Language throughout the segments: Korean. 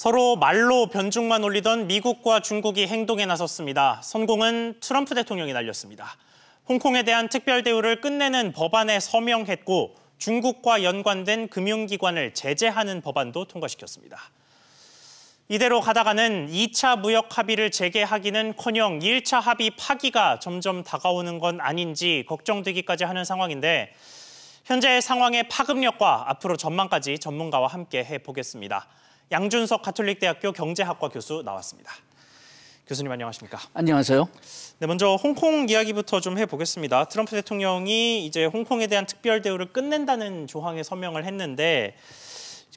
서로 말로 변죽만 올리던 미국과 중국이 행동에 나섰습니다. 선공은 트럼프 대통령이 날렸습니다. 홍콩에 대한 특별 대우를 끝내는 법안에 서명했고 중국과 연관된 금융기관을 제재하는 법안도 통과시켰습니다. 이대로 가다가는 2차 무역 합의를 재개하기는커녕 1차 합의 파기가 점점 다가오는 건 아닌지 걱정되기까지 하는 상황인데 현재의 상황의 파급력과 앞으로 전망까지 전문가와 함께 해보겠습니다. 양준석 가톨릭대학교 경제학과 교수 나왔습니다. 교수님 안녕하십니까? 안녕하세요. 네, 먼저 홍콩 이야기부터 좀 해보겠습니다. 트럼프 대통령이 이제 홍콩에 대한 특별 대우를 끝낸다는 조항에 서명을 했는데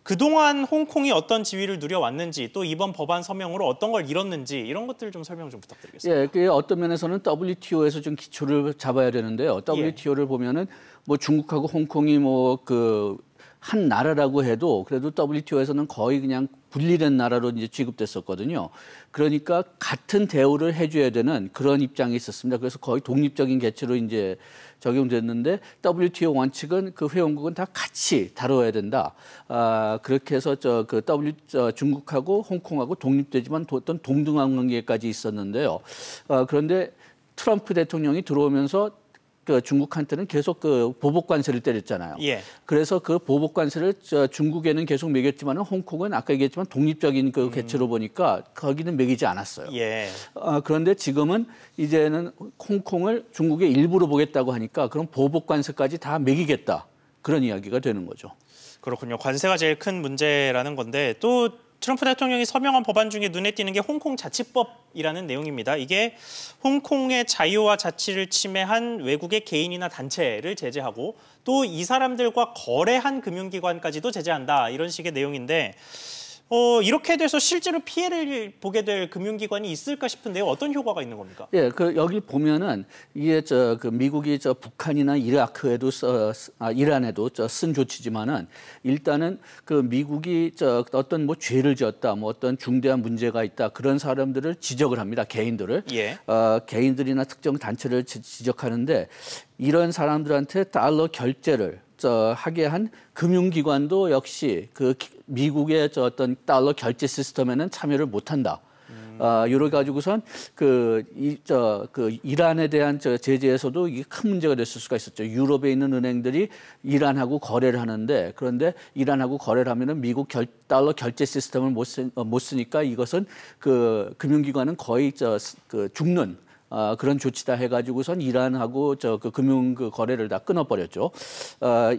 그동안 홍콩이 어떤 지위를 누려왔는지 또 이번 법안 서명으로 어떤 걸 잃었는지 이런 것들 을좀 설명 좀 부탁드리겠습니다. 예, 그 어떤 면에서는 WTO에서 좀 기초를 잡아야 되는데요. WTO를 예. 보면은 뭐 중국하고 홍콩이 뭐그 한 나라라고 해도 그래도 WTO에서는 거의 그냥 분리된 나라로 이제 취급됐었거든요. 그러니까 같은 대우를 해줘야 되는 그런 입장이 있었습니다. 그래서 거의 독립적인 개체로 이제 적용됐는데 WTO 원칙은 그 회원국은 다 같이 다뤄야 된다. 아, 그렇게 해서 저 그 W 저 중국하고 홍콩하고 독립되지만 어떤 동등한 관계까지 있었는데요. 아, 그런데 트럼프 대통령이 들어오면서 그 중국한테는 계속 그 보복 관세를 때렸잖아요. 예. 그래서 그 보복 관세를 중국에는 계속 매겼지만 홍콩은 아까 얘기했지만 독립적인 그 음. 개체로 음. 보니까 거기는 매기지 않았어요. 예. 아, 그런데 지금은 이제는 홍콩을 중국의 일부로 보겠다고 하니까 그럼 보복 관세까지 다 매기겠다 그런 이야기가 되는 거죠. 그렇군요. 관세가 제일 큰 문제라는 건데 또 트럼프 대통령이 서명한 법안 중에 눈에 띄는 게 홍콩 자치법이라는 내용입니다. 이게 홍콩의 자유와 자치를 침해한 외국의 개인이나 단체를 제재하고 또 이 사람들과 거래한 금융기관까지도 제재한다 이런 식의 내용인데 어, 이렇게 돼서 실제로 피해를 보게 될 금융기관이 있을까 싶은데요. 어떤 효과가 있는 겁니까? 예, 그 여기 보면은 이게 저 그 미국이 저 북한이나 이라크에도 써, 아, 이란에도 저 쓴 조치지만은 일단은 그 미국이 저 어떤 뭐 죄를 지었다, 뭐 어떤 중대한 문제가 있다 그런 사람들을 지적을 합니다. 개인들을 예. 어, 개인들이나 특정 단체를 지, 지적하는데 이런 사람들한테 달러 결제를 저 하게 한 금융기관도 역시 그 미국의 저 어떤 달러 결제 시스템에는 참여를 못한다. 아, 이래 가지고선 그, 이, 저, 그 이란에 대한 저 제재에서도 이게 큰 문제가 됐을 수가 있었죠. 유럽에 있는 은행들이 이란하고 거래를 하는데 그런데 이란하고 거래를 하면은 미국 결, 달러 결제 시스템을 못, 어, 못 쓰니까 이것은 그 금융기관은 거의 저, 그 죽는 어, 그런 조치다 해가지고선 이란하고 저 그 금융 그 거래를 다 끊어버렸죠. 어, 아,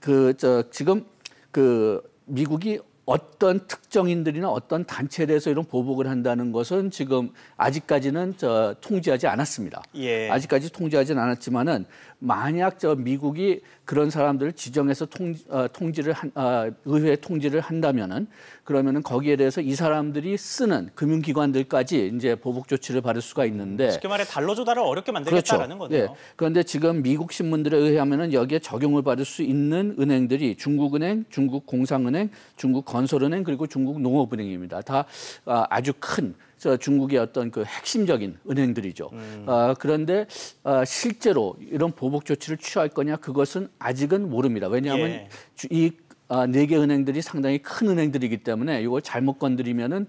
그저 지금 그 미국이 어떤 특정인들이나 어떤 단체에 대해서 이런 보복을 한다는 것은 지금 아직까지는 저 통제하지 않았습니다. 예. 아직까지 통제하지는 않았지만은 만약 저 미국이 그런 사람들을 지정해서 통, 어, 통지를 한, 어, 의회 통지를 한다면은 그러면은 거기에 대해서 이 사람들이 쓰는 금융기관들까지 이제 보복 조치를 받을 수가 있는데 쉽게 말해 달러 조달을 어렵게 만들겠다라는 그렇죠. 예. 거네요. 네. 그런데 지금 미국 신문들에 의하면은 여기에 적용을 받을 수 있는 은행들이 중국은행, 중국 공상은행, 중국 건설은행 그리고 중국 농업은행입니다. 다 아, 아주 큰저 중국의 어떤 그 핵심적인 은행들이죠. 음. 아, 그런데 아, 실제로 이런 보복 조치를 취할 거냐 그것은 아직은 모릅니다. 왜냐하면 예. 이 아, 네개 은행들이 상당히 큰 은행들이기 때문에 이걸 잘못 건드리면은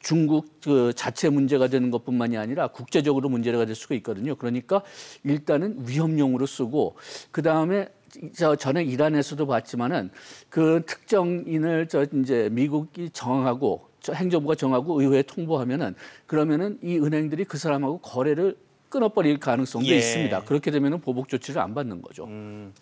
중국 그 자체 문제가 되는 것뿐만이 아니라 국제적으로 문제가 될 수가 있거든요. 그러니까 일단은 위험용으로 쓰고 그 다음에 저 전에 이란에서도 봤지만은 그 특정인을 저 이제 미국이 정하고 행정부가 정하고 의회에 통보하면은 그러면은 이 은행들이 그 사람하고 거래를 끊어버릴 가능성도 예. 있습니다. 그렇게 되면 보복 조치를 안 받는 거죠. 음,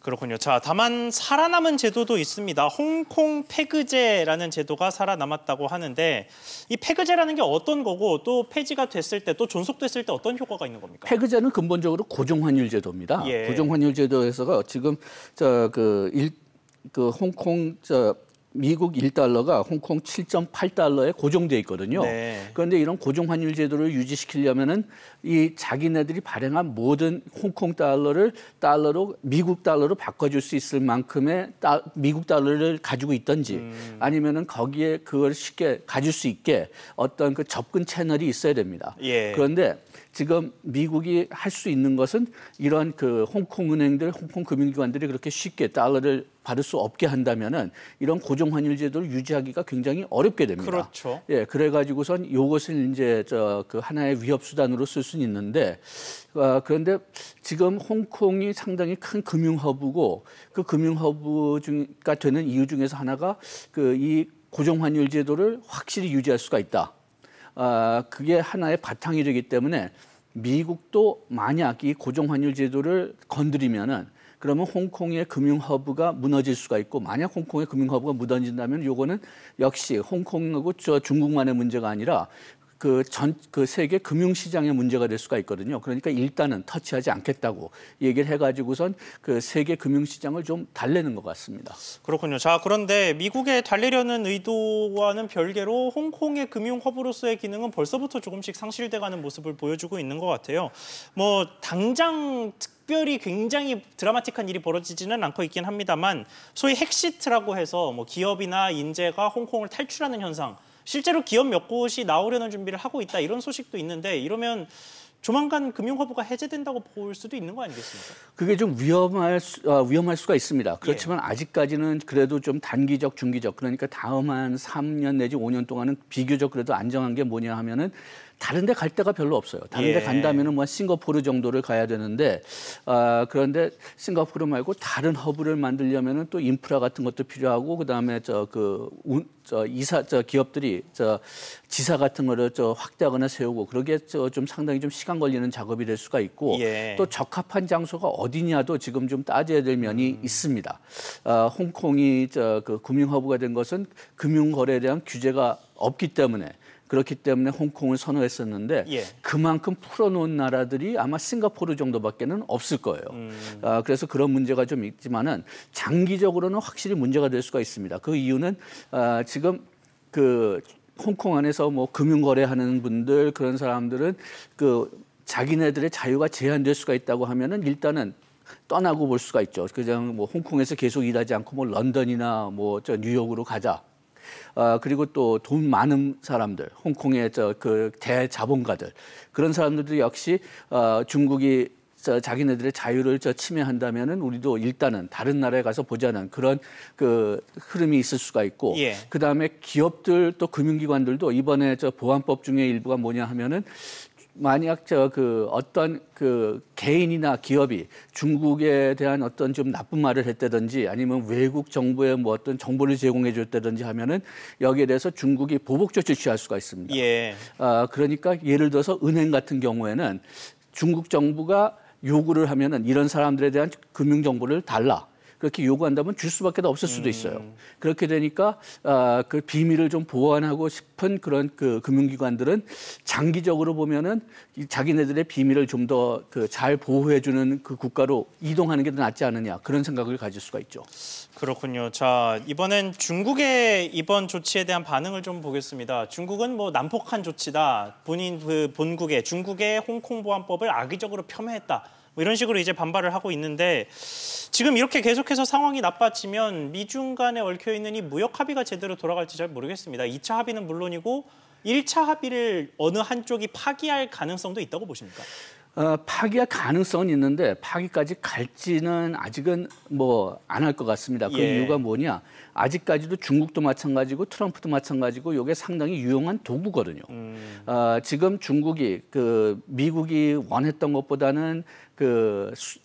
그렇군요. 자, 다만 살아남은 제도도 있습니다. 홍콩 폐그제라는 제도가 살아남았다고 하는데 이 폐그제라는 게 어떤 거고 또 폐지가 됐을 때 또 존속됐을 때 어떤 효과가 있는 겁니까? 폐그제는 근본적으로 고정환율 제도입니다. 예. 고정환율 제도에서가 지금 저 그 일 그 홍콩 저 미국 1달러가 홍콩 7.8달러에 고정돼 있거든요. 네. 그런데 이런 고정 환율 제도를 유지시키려면은 이 자기네들이 발행한 모든 홍콩 달러를 달러로 미국 달러로 바꿔줄 수 있을 만큼의 따, 미국 달러를 가지고 있던지 음. 아니면은 거기에 그걸 쉽게 가질 수 있게 어떤 그 접근 채널이 있어야 됩니다. 예. 그런데 지금 미국이 할 수 있는 것은 이런 그 홍콩 은행들, 홍콩 금융기관들이 그렇게 쉽게 달러를 받을 수 없게 한다면은 이런 고정 환율 제도를 유지하기가 굉장히 어렵게 됩니다. 그렇죠. 예, 그래 가지고선 요것을 이제 저 그 하나의 위협 수단으로 쓸 수는 있는데 아, 그런데 지금 홍콩이 상당히 큰 금융 허브고 그 금융 허브 중가 되는 이유 중에서 하나가 그 이 고정 환율 제도를 확실히 유지할 수가 있다. 아, 그게 하나의 바탕이 되기 때문에 미국도 만약 이 고정 환율 제도를 건드리면은 그러면 홍콩의 금융 허브가 무너질 수가 있고 만약 홍콩의 금융 허브가 무너진다면 요거는 역시 홍콩하고 저 중국만의 문제가 아니라 그전그 그 세계 금융 시장의 문제가 될 수가 있거든요. 그러니까 일단은 터치하지 않겠다고 얘기를 해가지고선 그 세계 금융 시장을 좀 달래는 것 같습니다. 그렇군요. 자 그런데 미국에 달래려는 의도와는 별개로 홍콩의 금융 허브로서의 기능은 벌써부터 조금씩 상실돼가는 모습을 보여주고 있는 것 같아요. 뭐 당장 특별히 굉장히 드라마틱한 일이 벌어지지는 않고 있긴 합니다만 소위 핵시트라고 해서 뭐 기업이나 인재가 홍콩을 탈출하는 현상 실제로 기업 몇 곳이 나오려는 준비를 하고 있다 이런 소식도 있는데 이러면 조만간 금융허브가 해제된다고 볼 수도 있는 거 아니겠습니까? 그게 좀 위험할 수, 아, 위험할 수가 있습니다. 그렇지만 예. 아직까지는 그래도 좀 단기적, 중기적 그러니까 다음 한 3년 내지 5년 동안은 비교적 그래도 안정한 게 뭐냐 하면은 다른 데 갈 데가 별로 없어요. 다른 예. 데 간다면은 뭐 싱가포르 정도를 가야 되는데 아, 그런데 싱가포르 말고 다른 허브를 만들려면은 또 인프라 같은 것도 필요하고 그다음에 저그 저 이사 저 기업들이 저 지사 같은 거를 저 확대하거나 세우고 그러게 저좀 상당히 좀 시간 걸리는 작업이 될 수가 있고 예. 또 적합한 장소가 어디냐도 지금 좀 따져야 될 면이 음. 있습니다. 아, 홍콩이 저 그 금융 허브가 된 것은 금융 거래에 대한 규제가 없기 때문에 그렇기 때문에 홍콩을 선호했었는데 예. 그만큼 풀어놓은 나라들이 아마 싱가포르 정도밖에는 없을 거예요. 음. 아, 그래서 그런 문제가 좀 있지만은 장기적으로는 확실히 문제가 될 수가 있습니다. 그 이유는 아, 지금 그 홍콩 안에서 뭐 금융 거래하는 분들 그런 사람들은 그 자기네들의 자유가 제한될 수가 있다고 하면은 일단은 떠나고 볼 수가 있죠. 그냥 뭐 홍콩에서 계속 일하지 않고 뭐 런던이나 뭐 저 뉴욕으로 가자. 어, 그리고 또 돈 많은 사람들, 홍콩의 저 그 대자본가들 그런 사람들도 역시 어, 중국이 저 자기네들의 자유를 저 침해한다면은 우리도 일단은 다른 나라에 가서 보자는 그런 그 흐름이 있을 수가 있고 예. 그다음에 기업들 또 금융기관들도 이번에 저 보안법 중에 일부가 뭐냐 하면은 만약 저 그 어떤 그 개인이나 기업이 중국에 대한 어떤 좀 나쁜 말을 했다든지 아니면 외국 정부에 뭐 어떤 정보를 제공해 줬다든지 하면은 여기에 대해서 중국이 보복 조치를 취할 수가 있습니다. 예. 아, 그러니까 예를 들어서 은행 같은 경우에는 중국 정부가 요구를 하면은 이런 사람들에 대한 금융 정보를 달라. 그렇게 요구한다면 줄 수밖에 없을 수도 음. 있어요. 음. 그렇게 되니까 아, 그 비밀을 좀 보완하고 싶은 그런 그 금융기관들은 장기적으로 보면은 자기네들의 비밀을 좀 더 그 잘 보호해주는 그 국가로 이동하는 게 더 낫지 않느냐 그런 생각을 가질 수가 있죠. 그렇군요. 자 이번엔 중국의 이번 조치에 대한 반응을 좀 보겠습니다. 중국은 뭐 난폭한 조치다. 본인 그 본국의 중국의 홍콩 보안법을 악의적으로 폄훼했다. 뭐 이런 식으로 이제 반발을 하고 있는데 지금 이렇게 계속해서 상황이 나빠지면 미중 간에 얽혀 있는 이 무역 합의가 제대로 돌아갈지 잘 모르겠습니다. 2차 합의는 물론이고 1차 합의를 어느 한쪽이 파기할 가능성도 있다고 보십니까? 어, 파기할 가능성은 있는데 파기까지 갈지는 아직은 뭐 안 할 것 같습니다. 그 예. 이유가 뭐냐? 아직까지도 중국도 마찬가지고 트럼프도 마찬가지고 이게 상당히 유용한 도구거든요. 음. 어, 지금 중국이 그 미국이 원했던 것보다는 그 수,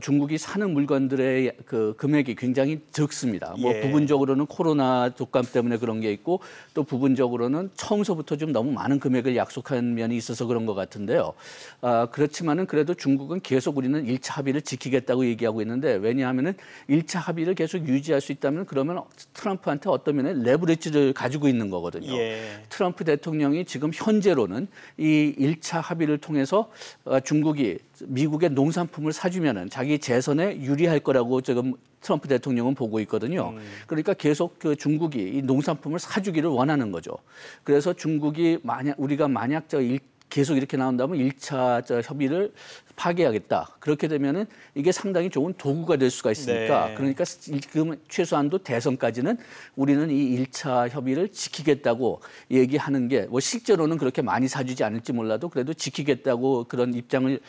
중국이 사는 물건들의 그 금액이 굉장히 적습니다. 뭐 예. 뭐 부분적으로는 코로나 독감 때문에 그런 게 있고 또 부분적으로는 처음서부터 좀 너무 많은 금액을 약속한 면이 있어서 그런 것 같은데요. 아, 그렇지만은 그래도 중국은 계속 우리는 1차 합의를 지키겠다고 얘기하고 있는데 왜냐하면은 1차 합의를 계속 유지할 수 있다면 그러면 트럼프한테 어떤 면에 레브리지를 가지고 있는 거거든요. 예. 트럼프 대통령이 지금 현재로는 이 1차 합의를 통해서 어, 중국이 미국의 농산품을 사주면은 자기 재선에 유리할 거라고 지금 트럼프 대통령은 보고 있거든요. 음. 그러니까 계속 그 중국이 이 농산품을 사주기를 원하는 거죠. 그래서 중국이 만약 우리가 만약 저 일, 계속 이렇게 나온다면 1차 협의를 파괴하겠다. 그렇게 되면은 이게 상당히 좋은 도구가 될 수가 있으니까 네. 그러니까 지금 최소한도 대선까지는 우리는 이 1차 협의를 지키겠다고 얘기하는 게 뭐 실제로는 그렇게 많이 사주지 않을지 몰라도 그래도 지키겠다고 그런 입장을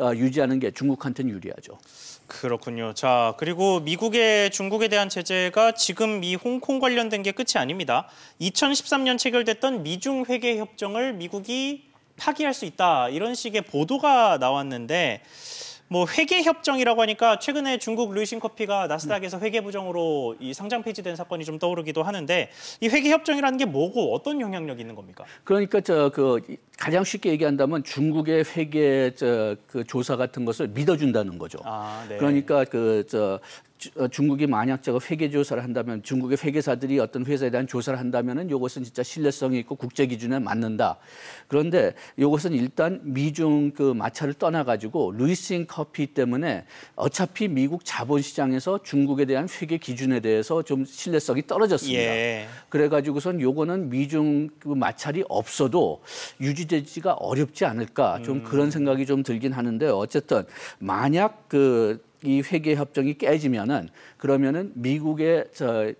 어, 유지하는 게 중국한테는 유리하죠. 그렇군요. 자, 그리고 미국의 중국에 대한 제재가 지금 미 홍콩 관련된 게 끝이 아닙니다. 2013년 체결됐던 미중 회계 협정을 미국이 파기할 수 있다 이런 식의 보도가 나왔는데 뭐 회계 협정이라고 하니까 최근에 중국 루이싱 커피가 나스닥에서 네. 회계 부정으로 이 상장 폐지된 사건이 좀 떠오르기도 하는데 이 회계 협정이라는 게 뭐고 어떤 영향력이 있는 겁니까? 그러니까 저 그 가장 쉽게 얘기한다면 중국의 회계 저 그 조사 같은 것을 믿어준다는 거죠. 아, 네. 그러니까 그저 어, 중국이 만약 제가 회계 조사를 한다면 중국의 회계사들이 어떤 회사에 대한 조사를 한다면은 이것은 진짜 신뢰성이 있고 국제 기준에 맞는다. 그런데 이것은 일단 미중 그 마찰을 떠나가지고 루이싱 커피 때문에 어차피 미국 자본시장에서 중국에 대한 회계 기준에 대해서 좀 신뢰성이 떨어졌습니다. 예. 그래가지고선 요거는 미중 그 마찰이 없어도 유지되지가 어렵지 않을까 좀 음. 그런 생각이 좀 들긴 하는데 어쨌든 만약 그이 회계 협정이 깨지면은 그러면은 미국의 저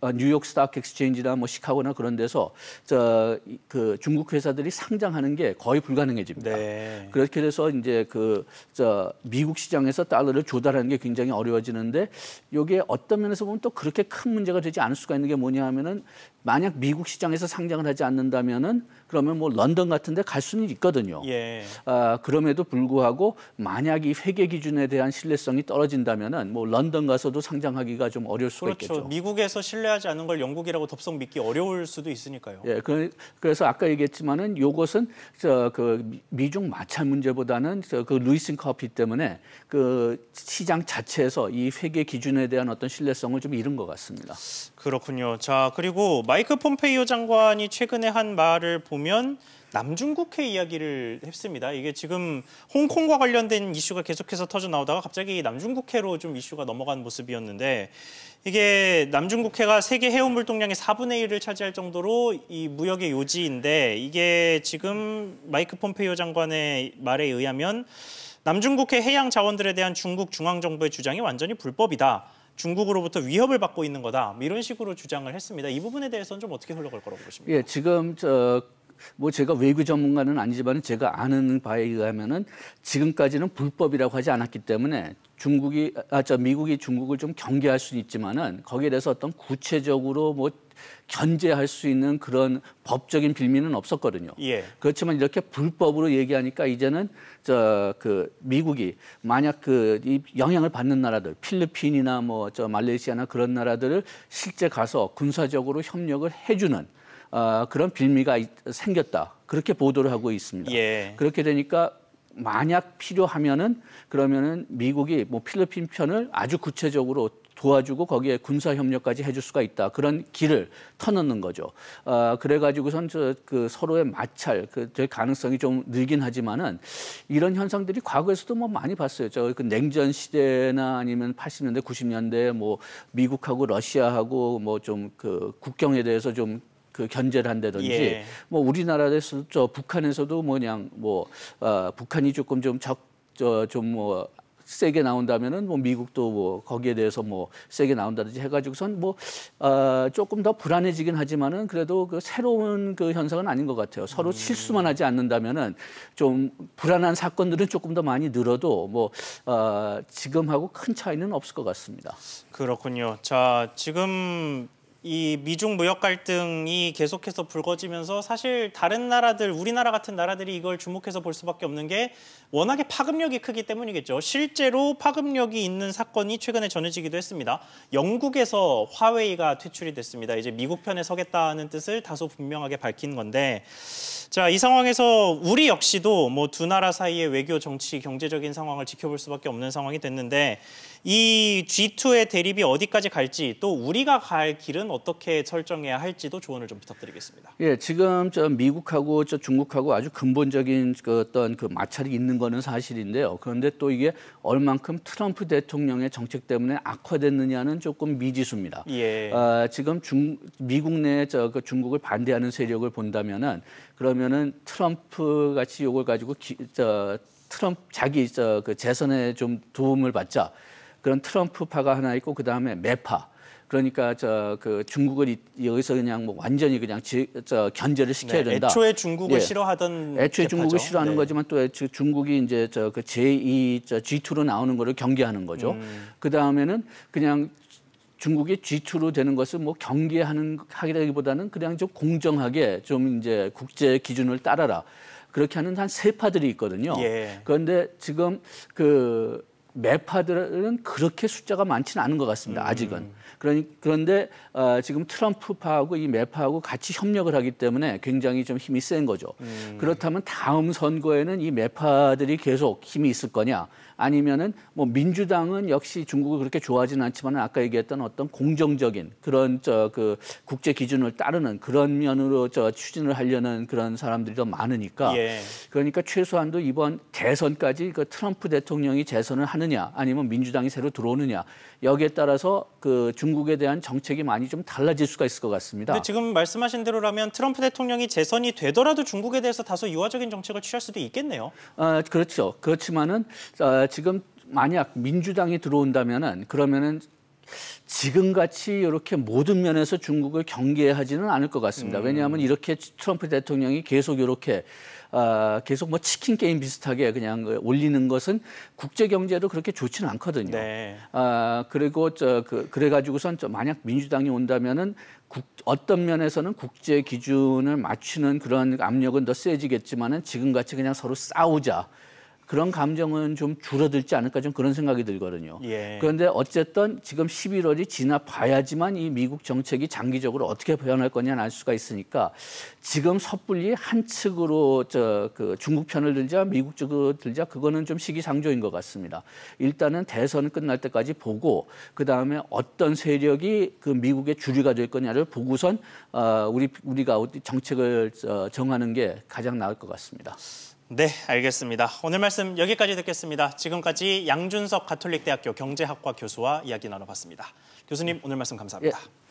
어, 뉴욕 스탁 엑스체인지나 뭐 시카고나 그런 데서 저 그 중국 회사들이 상장하는 게 거의 불가능해집니다. 네. 그렇게 돼서 이제 그 저 미국 시장에서 달러를 조달하는 게 굉장히 어려워지는데 이게 어떤 면에서 보면 또 그렇게 큰 문제가 되지 않을 수가 있는 게 뭐냐 하면은 만약 미국 시장에서 상장을 하지 않는다면은 그러면 뭐 런던 같은 데 갈 수는 있거든요. 예. 아, 그럼에도 불구하고 만약 이 회계 기준에 대한 신뢰성이 떨어진다면은 뭐 런던 가서도 상장하기가 좀 어려울 수가 그렇죠. 있겠죠. 미국에서 신뢰하지 않는걸 영국이라고 덥석 믿기 어려울 수도 있으니까요. 예, 그, 래서 아까 얘기했지만은 요것은 저그 미중 마찰 문제보다는 저그 루이슨 커피 때문에 그 시장 자체에서 이 회계 기준에 대한 어떤 신뢰성을 좀 잃은 것 같습니다. 그렇군요. 자 그리고 마이크 폼페이오 장관이 최근에 한 말을 보면 남중국해 이야기를 했습니다. 이게 지금 홍콩과 관련된 이슈가 계속해서 터져 나오다가 갑자기 남중국해로 좀 이슈가 넘어간 모습이었는데 이게 남중국해가 세계 해운 물동량의 4분의 1을 차지할 정도로 이 무역의 요지인데 이게 지금 마이크 폼페이오 장관의 말에 의하면 남중국해 해양 자원들에 대한 중국 중앙정부의 주장이 완전히 불법이다. 중국으로부터 위협을 받고 있는 거다 이런 식으로 주장을 했습니다. 이 부분에 대해서는 좀 어떻게 흘러갈 거라고 보십니까? 예, 지금 저뭐 제가 외교 전문가는 아니지만 제가 아는 바에 의하면은 지금까지는 불법이라고 하지 않았기 때문에 중국이 아저 아, 미국이 중국을 좀 경계할 수는 있지만은 거기에 대해서 어떤 구체적으로 뭐 견제할 수 있는 그런 법적인 빌미는 없었거든요. 예. 그렇지만 이렇게 불법으로 얘기하니까 이제는 저 그 미국이 만약 그 이 영향을 받는 나라들 필리핀이나 뭐 저 말레이시아나 그런 나라들을 실제 가서 군사적으로 협력을 해주는 어, 그런 빌미가 생겼다. 그렇게 보도를 하고 있습니다. 예. 그렇게 되니까 만약 필요하면은 그러면은 미국이 뭐 필리핀 편을 아주 구체적으로 도와주고 거기에 군사 협력까지 해줄 수가 있다 그런 길을 터놓는 거죠. 어, 그래가지고선 저, 그 서로의 마찰 그 될 가능성이 좀 늘긴 하지만은 이런 현상들이 과거에서도 뭐 많이 봤어요. 저그 냉전 시대나 아니면 80년대 90년대 뭐 미국하고 러시아하고 뭐 좀 그 국경에 대해서 좀그 견제를 한다든지 예. 뭐 우리나라에서 저 북한에서도 뭐냥 뭐 어, 북한이 조금 좀적저 좀 뭐 세게 나온다면은 뭐 미국도 뭐 거기에 대해서 뭐 세게 나온다든지 해가지고선 뭐 어, 조금 더 불안해지긴 하지만은 그래도 그 새로운 그 현상은 아닌 것 같아요. 서로 음. 실수만 하지 않는다면은 좀 불안한 사건들은 조금 더 많이 늘어도 뭐 어, 지금하고 큰 차이는 없을 것 같습니다. 그렇군요. 자 지금 이 미중 무역 갈등이 계속해서 불거지면서 사실 다른 나라들, 우리나라 같은 나라들이 이걸 주목해서 볼 수밖에 없는 게 워낙에 파급력이 크기 때문이겠죠. 실제로 파급력이 있는 사건이 최근에 전해지기도 했습니다. 영국에서 화웨이가 퇴출이 됐습니다. 이제 미국 편에 서겠다는 뜻을 다소 분명하게 밝힌 건데 자, 이 상황에서 우리 역시도 뭐 두 나라 사이의 외교, 정치, 경제적인 상황을 지켜볼 수밖에 없는 상황이 됐는데 이 G2의 대립이 어디까지 갈지 또 우리가 갈 길은 어떻게 설정해야 할지도 조언을 좀 부탁드리겠습니다. 예, 지금 저 미국하고 저 중국하고 아주 근본적인 그 어떤 그 마찰이 있는 거는 사실인데요. 그런데 또 이게 얼만큼 트럼프 대통령의 정책 때문에 악화됐느냐는 조금 미지수입니다. 예. 어, 지금 중, 미국 내 저 그 중국을 반대하는 세력을 본다면은 그러면은 트럼프 같이 요걸 가지고 기, 저 트럼프 자기 저 그 재선에 좀 도움을 받자 그런 트럼프파가 하나 있고 그다음에 매파. 그러니까 저 그 중국을 여기서 그냥 뭐 완전히 그냥 지, 저 견제를 시켜야 네, 된다. 애초에 중국을 예. 싫어하던 애초에 개파죠. 중국을 싫어하는 네. 거지만 또 애초에 중국이 이제 저 그 제2 저 G2로 그 나오는 거를 경계하는 거죠. 음. 그다음에는 그냥 중국이 G2로 되는 것을 뭐 경계하는 하기보다는 그냥 좀 공정하게 좀 이제 국제 기준을 따라라. 그렇게 하는 한 세 파들이 있거든요. 예. 그런데 지금 그 매파들은 그렇게 숫자가 많지는 않은 것 같습니다. 음. 아직은. 그러니, 그런데 어, 지금 트럼프파하고 이 매파하고 같이 협력을 하기 때문에 굉장히 좀 힘이 센 거죠. 음. 그렇다면 다음 선거에는 이 매파들이 계속 힘이 있을 거냐? 아니면은 뭐 민주당은 역시 중국을 그렇게 좋아하지는 않지만 아까 얘기했던 어떤 공정적인 그런 저 그 국제 기준을 따르는 그런 면으로 저 추진을 하려는 그런 사람들이 더 많으니까 예. 그러니까 최소한도 이번 대선까지 그 트럼프 대통령이 재선을 하는 가느냐 아니면 민주당이 새로 들어오느냐 여기에 따라서 그 중국에 대한 정책이 많이 좀 달라질 수가 있을 것 같습니다. 근데 지금 말씀하신 대로라면 트럼프 대통령이 재선이 되더라도 중국에 대해서 다소 유화적인 정책을 취할 수도 있겠네요. 아, 그렇죠. 그렇지만은 아, 지금 만약 민주당이 들어온다면은 그러면은 지금같이 이렇게 모든 면에서 중국을 경계하지는 않을 것 같습니다. 음. 왜냐하면 이렇게 트럼프 대통령이 계속 이렇게 아, 계속 뭐 치킨 게임 비슷하게 그냥 올리는 것은 국제 경제로 그렇게 좋지는 않거든요. 네. 아, 그리고 저 그, 그래 가지고선 저 만약 민주당이 온다면은 국, 어떤 면에서는 국제 기준을 맞추는 그런 압력은 더 세지겠지만은 지금 같이 그냥 서로 싸우자. 그런 감정은 좀 줄어들지 않을까 좀 그런 생각이 들거든요. 예. 그런데 어쨌든 지금 11월이 지나 봐야지만 이 미국 정책이 장기적으로 어떻게 변할 거냐는 알 수가 있으니까 지금 섣불리 한 측으로 저 그 중국 편을 들자 미국 쪽을 들자 그거는 좀 시기상조인 것 같습니다. 일단은 대선 끝날 때까지 보고 그 다음에 어떤 세력이 그 미국의 주류가 될 거냐를 보고선 어, 우리 우리가 정책을 어, 정하는 게 가장 나을 것 같습니다. 네, 알겠습니다. 오늘 말씀 여기까지 듣겠습니다. 지금까지 양준석 가톨릭대학교 경제학과 교수와 이야기 나눠봤습니다. 교수님 오늘 말씀 감사합니다. 예.